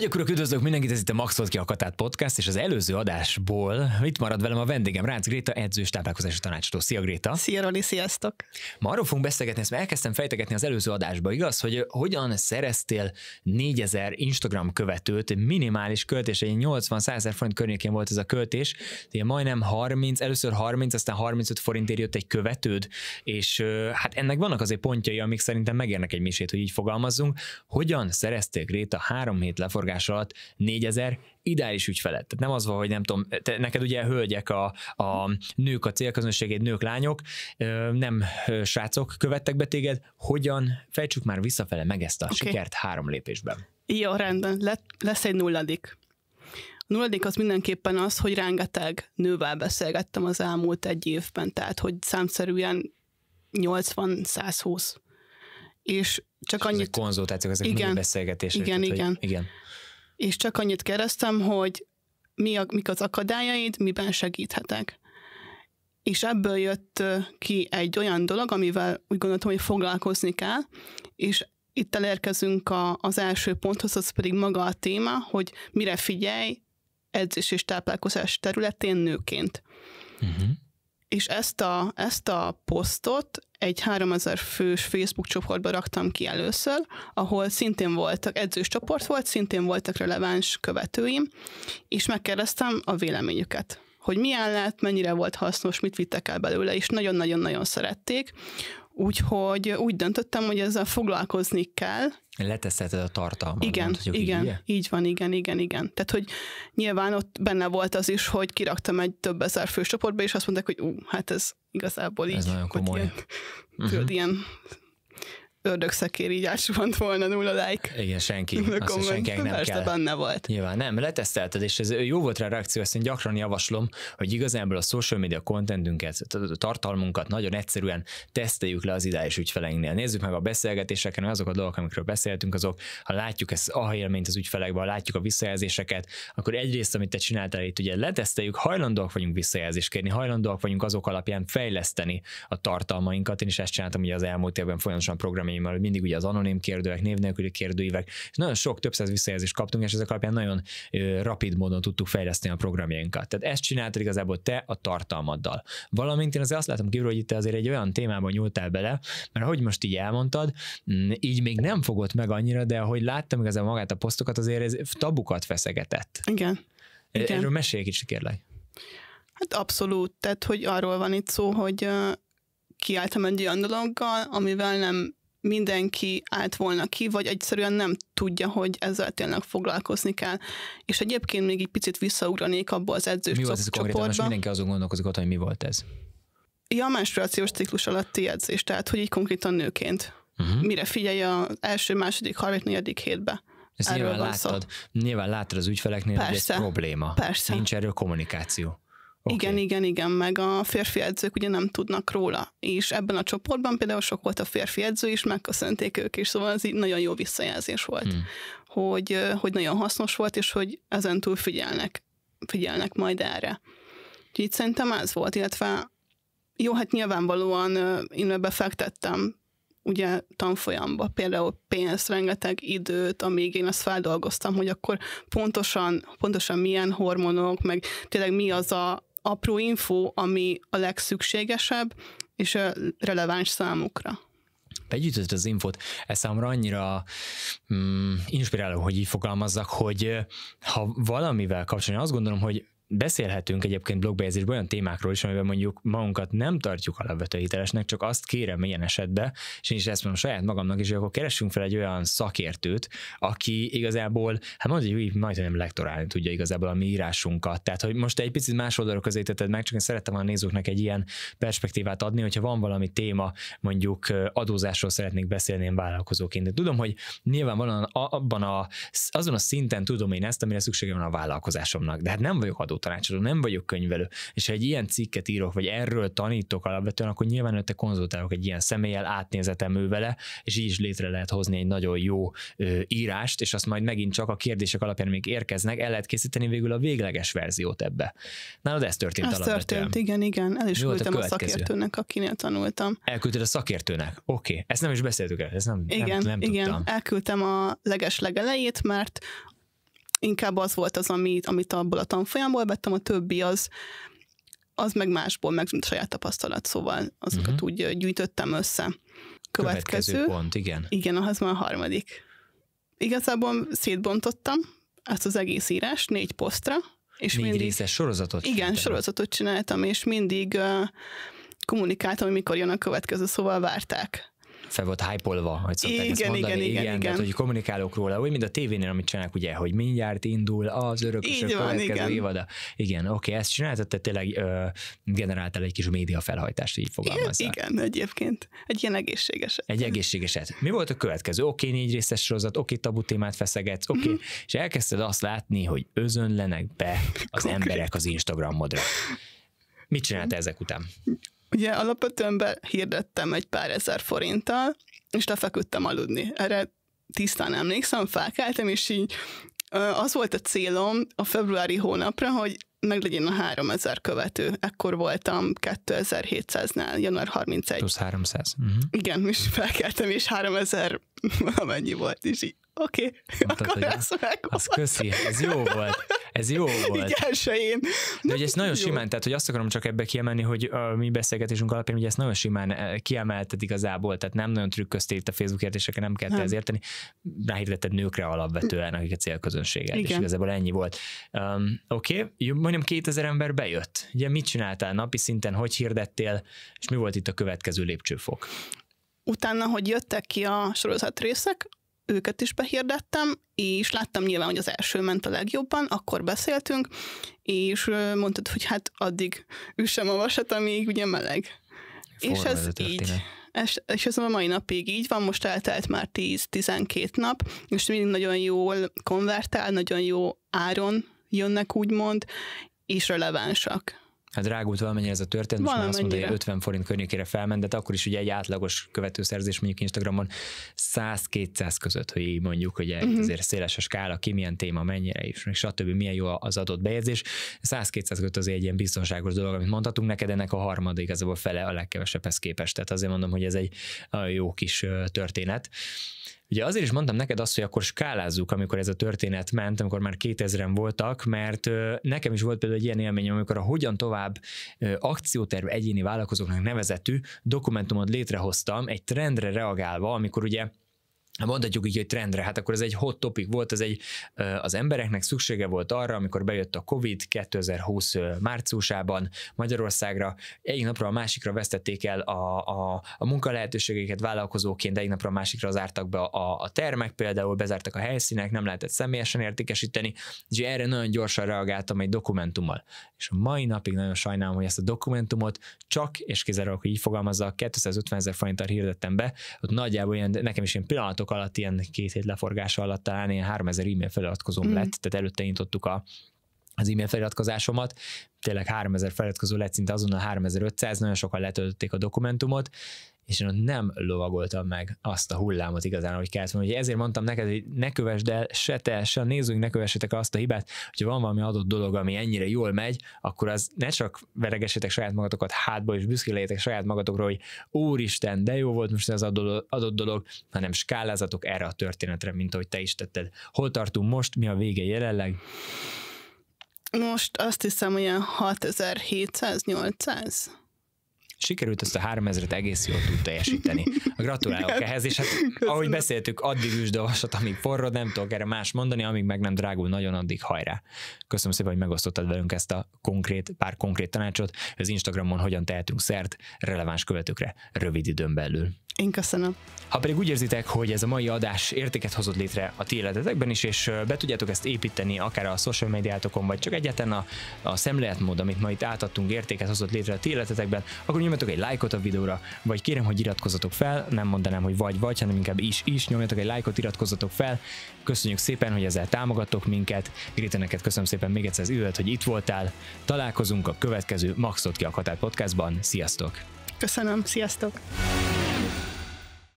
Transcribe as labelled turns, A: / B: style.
A: Hölgyek, urak, üdvözlök mindenkit, ez itt a Maxot ki a Katát Podcast, és az előző adásból itt marad velem a vendégem Rácz Gréta, és táplálkozási tanácsadó. Szia Gréta! Szia Roli, sziasztok! Ma arról fogunk beszélgetni, ezt már elkezdtem fejtegetni az előző adásba, igaz, hogy hogyan szereztél 4000 Instagram követőt, minimális költés, egy 80 100 forint környékén volt ez a költés, ilyen majdnem 30, először 30, aztán 35 forintért jött egy követőd, és hát ennek vannak azért pontjai, amik szerintem megérnek egy misét, hogy így fogalmazzunk. Hogyan szereztél Gréta három hét leforgás forgás alatt 4000 ideális ügyfelet. Tehát nem az van, hogy nem tudom, te, neked ugye hölgyek a, a nők, a célközönségét, nők, lányok, nem srácok követtek be téged, hogyan fejtsük már visszafele meg ezt a okay. sikert három lépésben.
B: Jó, rendben, Le, lesz egy nulladik. A nulladik az mindenképpen az, hogy rengeteg nővel beszélgettem az elmúlt egy évben, tehát hogy számszerűen 80-120. És csak és annyit...
A: Ezek konzultációk, ezek igen, beszélgetések. Igen, tehát, igen. Hogy, igen
B: és csak annyit kérdeztem, hogy mi a, mik az akadályaid, miben segíthetek. És ebből jött ki egy olyan dolog, amivel úgy gondoltam, hogy foglalkozni kell, és itt elérkezünk a, az első ponthoz, az pedig maga a téma, hogy mire figyelj edzés és táplálkozás területén nőként. Uh-huh és ezt a, ezt a posztot egy 3000 fős Facebook csoportba raktam ki először, ahol szintén voltak, edzős csoport volt, szintén voltak releváns követőim, és megkérdeztem a véleményüket hogy milyen lett, mennyire volt hasznos, mit vittek el belőle, és nagyon-nagyon-nagyon szerették. Úgyhogy úgy döntöttem, hogy ezzel foglalkozni kell.
A: Leteszteted a tartalmat. Igen, mondtad, igen, így,
B: így van, igen, igen, igen. Tehát, hogy nyilván ott benne volt az is, hogy kiraktam egy több ezer fős csoportba, és azt mondták, hogy ú, hát ez igazából ez így. Ez nagyon komoly. Ilyen, uh-huh. ilyen ördögszekér így ásvant volna nulla like.
A: Igen, senki. Azt senki nem Persze kell. benne volt. Nyilván nem, letesztelted, és ez jó volt rá a reakció, ezt én gyakran javaslom, hogy igazából a social media contentünket, a tartalmunkat nagyon egyszerűen teszteljük le az ideális ügyfeleinknél. Nézzük meg a beszélgetéseken, azok a dolgok, amikről beszéltünk, azok, ha látjuk ezt a élményt az ügyfelekben, ha látjuk a visszajelzéseket, akkor egyrészt, amit te csináltál itt, ugye leteszteljük, hajlandóak vagyunk visszajelzést kérni, hajlandóak vagyunk azok alapján fejleszteni a tartalmainkat. Én is ezt csináltam ugye az elmúlt évben folyamatosan program véleményemmel, mindig ugye az anonim kérdőek, név nélküli kérdőívek, és nagyon sok, több száz visszajelzést kaptunk, és ezek alapján nagyon rapid módon tudtuk fejleszteni a programjainkat. Tehát ezt csináltad igazából te a tartalmaddal. Valamint én azért azt látom kívül, hogy itt azért egy olyan témában nyúltál bele, mert ahogy most így elmondtad, mm, így még nem fogott meg annyira, de ahogy láttam igazából magát a posztokat, azért ez tabukat feszegetett.
B: Igen. E, Igen. Erről
A: mesélj kicsit, kérlek.
B: Hát abszolút, tehát hogy arról van itt szó, hogy kiálltam egy olyan dologgal, amivel nem mindenki állt volna ki, vagy egyszerűen nem tudja, hogy ezzel tényleg foglalkozni kell. És egyébként még egy picit visszaugranék abba az edzős Mi volt ez konkrétan? Most mindenki
A: azon gondolkozik ott, hogy mi volt ez.
B: Ja, a menstruációs ciklus alatti edzés, tehát hogy így konkrétan nőként. Uh-huh. Mire figyelj az első, második, harmadik, negyedik hétbe. Ezt nyilván láttad,
A: nyilván láttad az ügyfeleknél, persze, hogy ez probléma. Persze. Nincs erről kommunikáció.
B: Okay. Igen, igen, igen, meg a férfi edzők ugye nem tudnak róla, és ebben a csoportban például sok volt a férfi edző is, megköszönték ők is, szóval ez így nagyon jó visszajelzés volt, hmm. hogy, hogy nagyon hasznos volt, és hogy ezentúl figyelnek, figyelnek majd erre. Úgyhogy szerintem ez volt, illetve jó, hát nyilvánvalóan én befektettem ugye tanfolyamba, például pénzt, rengeteg időt, amíg én azt feldolgoztam, hogy akkor pontosan, pontosan milyen hormonok, meg tényleg mi az a, apró info, ami a legszükségesebb és a releváns számukra
A: begyűjtött az infót, ez számomra annyira mm, inspiráló, hogy így fogalmazzak, hogy ha valamivel kapcsolatban azt gondolom, hogy beszélhetünk egyébként blogbejegyzésben olyan témákról is, amiben mondjuk magunkat nem tartjuk alapvető hitelesnek, csak azt kérem ilyen esetben, és én is ezt mondom saját magamnak is, hogy akkor keressünk fel egy olyan szakértőt, aki igazából, hát mondjuk, hogy majdnem lektorálni tudja igazából a mi írásunkat. Tehát, hogy most egy picit más oldalra közé tetted meg, csak én szerettem a nézőknek egy ilyen perspektívát adni, hogyha van valami téma, mondjuk adózásról szeretnék beszélni én vállalkozóként. De tudom, hogy nyilvánvalóan abban a, azon a szinten tudom én ezt, amire szükségem van a vállalkozásomnak. De hát nem vagyok adó tanácsadó, nem vagyok könyvelő. És ha egy ilyen cikket írok, vagy erről tanítok alapvetően, akkor nyilván te konzultálok egy ilyen személlyel, átnézetem ő vele, és így is létre lehet hozni egy nagyon jó ö, írást, és azt majd megint csak a kérdések alapján még érkeznek, el lehet készíteni végül a végleges verziót ebbe. Nálad ez történt ez alapvetően. történt,
B: igen, igen. El is küldtem a, a szakértőnek, akinél tanultam.
A: Elküldted a szakértőnek? Oké. Okay. Ezt nem is beszéltük el, ez nem, igen, nem, nem igen. tudtam. Igen,
B: elküldtem a leges legelejét, mert inkább az volt az, amit, amit abból a tanfolyamból vettem, a többi az, az meg másból, meg saját tapasztalat, szóval azokat uh-huh. úgy gyűjtöttem össze. Következő, Következő pont, igen. Igen, az már a harmadik. Igazából szétbontottam ezt az egész írás négy posztra,
A: és négy mindig, részes sorozatot Igen, csináltam.
B: sorozatot csináltam, és mindig uh, kommunikáltam, hogy mikor jön a következő, szóval várták
A: fel volt hype-olva, hogy szokták igen, ezt mondani. Igen, igen, igen, igen. Tehát, hogy kommunikálok róla, úgy, mint a tévénél, amit csinálnak, ugye, hogy mindjárt indul az és a következő igen. évada. Igen, oké, okay, ezt csináltad, tehát tényleg ö, generáltál egy kis média felhajtást, így fogalmazza. Igen, igen, egyébként. Egy ilyen egészségeset. Egy egészségeset. Mi volt a következő? Oké, okay, négy részes sorozat, oké, okay, tabu témát feszegetsz, oké, okay, mm-hmm. és elkezdted azt látni, hogy özönlenek be az emberek az Instagramodra. Mit csinálta
B: ezek után? Ugye alapvetően behirdettem egy pár ezer forinttal, és lefeküdtem aludni. Erre tisztán emlékszem, felkeltem, és így az volt a célom a februári hónapra, hogy meglegyen a 3000 követő. Ekkor voltam 2700-nál, január 31. Plusz 300. Mm-hmm. Igen, és felkeltem, és 3000 valamennyi volt, és így oké, okay, akkor ezt meg Az köszi,
A: ez jó volt. Ez jó volt. Így elsőjén. De hogy ezt nagyon jó. simán, tehát hogy azt akarom csak ebbe kiemelni, hogy a mi beszélgetésünk alapján, hogy ezt nagyon simán eh, kiemelted igazából, tehát nem nagyon trükköztél itt a Facebook értéseket, nem kellett ez érteni. Ráhirdetted nőkre alapvetően, akik a Igen. és igazából ennyi volt. Um, Oké, okay. majdnem 2000 ember bejött. Ugye mit csináltál napi szinten, hogy hirdettél, és mi volt itt a következő lépcsőfok?
B: Utána, hogy jöttek ki a sorozat részek, őket is behirdettem, és láttam nyilván, hogy az első ment a legjobban, akkor beszéltünk, és mondtad, hogy hát addig üssem a vasat, amíg ugye meleg. Forma és ez így. És, és ez a mai napig így van, most eltelt már 10-12 nap, és mindig nagyon jól konvertál, nagyon jó áron jönnek úgymond, és relevánsak.
A: Hát drágult valamennyire ez a történet, most már azt mondja, hogy 50 forint környékére felment, de hát akkor is ugye egy átlagos követőszerzés mondjuk Instagramon 100-200 között, hogy így mondjuk, hogy uh-huh. azért széles a skála, ki milyen téma, mennyire is, meg stb. milyen jó az adott bejegyzés. 100-200 között azért egy ilyen biztonságos dolog, amit mondhatunk neked, ennek a harmadik igazából fele a legkevesebbhez képest. Tehát azért mondom, hogy ez egy jó kis történet. Ugye azért is mondtam neked azt, hogy akkor skálázzuk, amikor ez a történet ment, amikor már 2000-en voltak, mert nekem is volt például egy ilyen élmény, amikor a Hogyan tovább akcióterv egyéni vállalkozóknak nevezetű dokumentumot létrehoztam, egy trendre reagálva, amikor ugye mondhatjuk így, hogy trendre, hát akkor ez egy hot topic volt, ez egy, az embereknek szüksége volt arra, amikor bejött a Covid 2020 márciusában Magyarországra, Egy napra a másikra vesztették el a, a, a munkalehetőségeket vállalkozóként, egy napra a másikra zártak be a, a termek, például bezártak a helyszínek, nem lehetett személyesen értékesíteni, és erre nagyon gyorsan reagáltam egy dokumentummal. És a mai napig nagyon sajnálom, hogy ezt a dokumentumot csak, és kizárólag, hogy így fogalmazza, 250 ezer forinttal hirdettem be, ott nagyjából ilyen, nekem is ilyen pillanatok időszak alatt, ilyen két hét leforgása alatt talán ilyen 3000 e-mail feliratkozom mm. lett, tehát előtte nyitottuk a, az e-mail feliratkozásomat, tényleg 3000 feliratkozó lett szinte azonnal 3500, nagyon sokan letöltötték a dokumentumot, és én ott nem lovagoltam meg azt a hullámot igazán, hogy kellett volna. Ezért mondtam neked, hogy ne kövesd el se te, se nézzünk, ne kövessetek azt a hibát, hogyha van valami adott dolog, ami ennyire jól megy, akkor az ne csak veregesetek saját magatokat hátba, és büszke legyetek saját magatokra, hogy úristen, de jó volt most ez az adott dolog, hanem skálázatok erre a történetre, mint ahogy te is tetted. Hol tartunk most, mi a vége jelenleg?
B: Most azt hiszem, olyan 6700
A: sikerült ezt a 3000-et egész jól tud teljesíteni. Gratulálok Igen. ehhez, és hát Köszönöm. ahogy beszéltük, addig üsd a vasat, amíg forrod, nem tudok erre más mondani, amíg meg nem drágul nagyon, addig hajrá. Köszönöm szépen, hogy megosztottad velünk ezt a konkrét, pár konkrét tanácsot, az Instagramon hogyan tehetünk szert releváns követőkre rövid időn belül. Én köszönöm. Ha pedig úgy érzitek, hogy ez a mai adás értéket hozott létre a ti életetekben is, és be tudjátok ezt építeni akár a social médiátokon, vagy csak egyetlen a, a szemléletmód, amit ma itt átadtunk, értéket hozott létre a ti életetekben, akkor nyomjatok egy lájkot a videóra, vagy kérem, hogy iratkozzatok fel, nem mondanám, hogy vagy vagy, hanem inkább is is, nyomjatok egy lájkot, iratkozzatok fel. Köszönjük szépen, hogy ezzel támogattok minket. Grita, neked köszönöm szépen még egyszer az időt, hogy itt voltál. Találkozunk a következő Maxot ki a podcastban. Sziasztok!
B: Köszönöm, sziasztok!